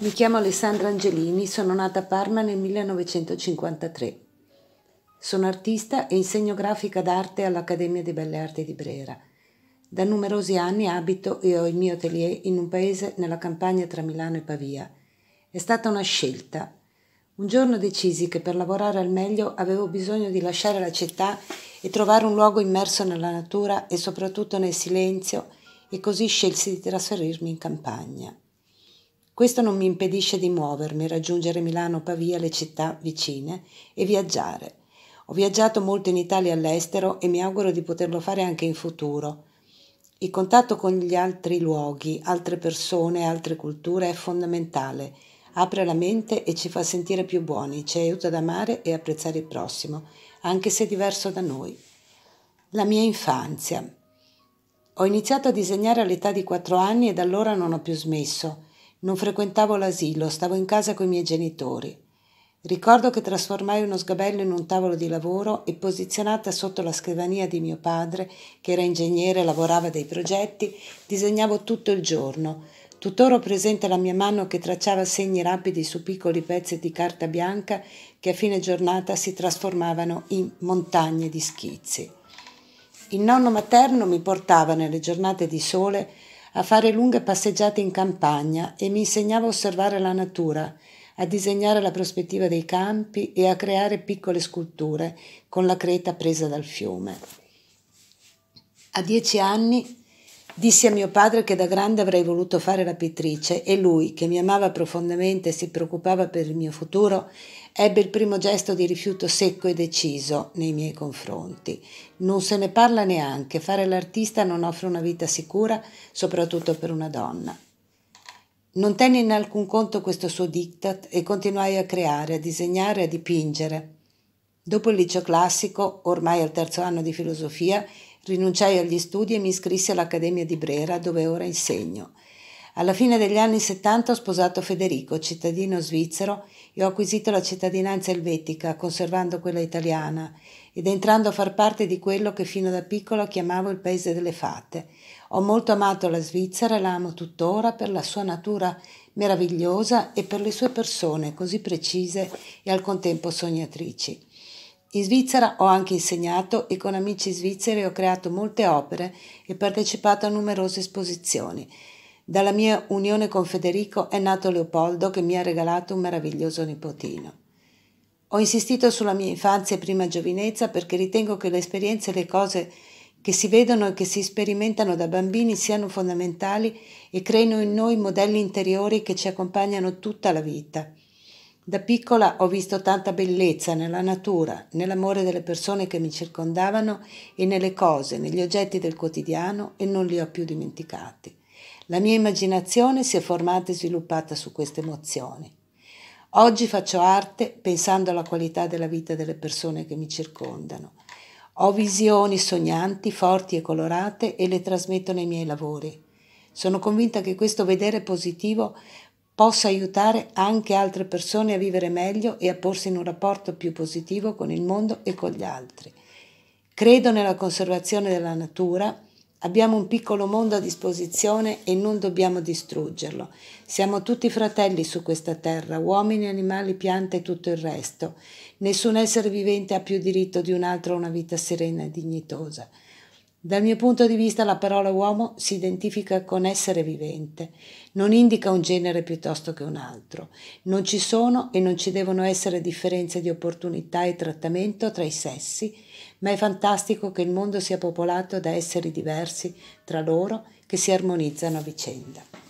Mi chiamo Alessandra Angelini, sono nata a Parma nel 1953. Sono artista e insegno grafica d'arte all'Accademia di Belle Arti di Brera. Da numerosi anni abito e ho il mio atelier in un paese nella campagna tra Milano e Pavia. È stata una scelta. Un giorno decisi che per lavorare al meglio avevo bisogno di lasciare la città e trovare un luogo immerso nella natura e soprattutto nel silenzio e così scelsi di trasferirmi in campagna. Questo non mi impedisce di muovermi, raggiungere Milano, Pavia, le città vicine e viaggiare. Ho viaggiato molto in Italia e all'estero e mi auguro di poterlo fare anche in futuro. Il contatto con gli altri luoghi, altre persone, altre culture è fondamentale. Apre la mente e ci fa sentire più buoni, ci aiuta ad amare e apprezzare il prossimo, anche se diverso da noi. La mia infanzia. Ho iniziato a disegnare all'età di 4 anni e da allora non ho più smesso. Non frequentavo l'asilo, stavo in casa con i miei genitori. Ricordo che trasformai uno sgabello in un tavolo di lavoro e posizionata sotto la scrivania di mio padre, che era ingegnere e lavorava dei progetti, disegnavo tutto il giorno. Tuttora ho presente la mia mano che tracciava segni rapidi su piccoli pezzi di carta bianca che a fine giornata si trasformavano in montagne di schizzi. Il nonno materno mi portava nelle giornate di sole a fare lunghe passeggiate in campagna e mi insegnava a osservare la natura, a disegnare la prospettiva dei campi e a creare piccole sculture con la creta presa dal fiume. A dieci anni dissi a mio padre che da grande avrei voluto fare la pittrice e lui, che mi amava profondamente e si preoccupava per il mio futuro, ebbe il primo gesto di rifiuto secco e deciso nei miei confronti. Non se ne parla neanche, fare l'artista non offre una vita sicura, soprattutto per una donna. Non tenni in alcun conto questo suo diktat e continuai a creare, a disegnare, a dipingere. Dopo il liceo classico, ormai al terzo anno di filosofia, rinunciai agli studi e mi iscrissi all'Accademia di Brera, dove ora insegno. Alla fine degli anni 70 ho sposato Federico, cittadino svizzero, e ho acquisito la cittadinanza elvetica, conservando quella italiana, ed entrando a far parte di quello che fino da piccola chiamavo il paese delle fate. Ho molto amato la Svizzera e la amo tuttora per la sua natura meravigliosa e per le sue persone così precise e al contempo sognatrici. In Svizzera ho anche insegnato e con amici svizzeri ho creato molte opere e partecipato a numerose esposizioni. Dalla mia unione con Federico è nato Leopoldo che mi ha regalato un meraviglioso nipotino. Ho insistito sulla mia infanzia e prima giovinezza perché ritengo che le esperienze e le cose che si vedono e che si sperimentano da bambini siano fondamentali e creino in noi modelli interiori che ci accompagnano tutta la vita. Da piccola ho visto tanta bellezza nella natura, nell'amore delle persone che mi circondavano e nelle cose, negli oggetti del quotidiano e non li ho più dimenticati. La mia immaginazione si è formata e sviluppata su queste emozioni. Oggi faccio arte pensando alla qualità della vita delle persone che mi circondano. Ho visioni sognanti, forti e colorate e le trasmetto nei miei lavori. Sono convinta che questo vedere positivo possa aiutare anche altre persone a vivere meglio e a porsi in un rapporto più positivo con il mondo e con gli altri. Credo nella conservazione della natura Abbiamo un piccolo mondo a disposizione e non dobbiamo distruggerlo. Siamo tutti fratelli su questa terra, uomini, animali, piante e tutto il resto. Nessun essere vivente ha più diritto di un altro a una vita serena e dignitosa. Dal mio punto di vista la parola uomo si identifica con essere vivente, non indica un genere piuttosto che un altro. Non ci sono e non ci devono essere differenze di opportunità e trattamento tra i sessi, ma è fantastico che il mondo sia popolato da esseri diversi tra loro che si armonizzano a vicenda.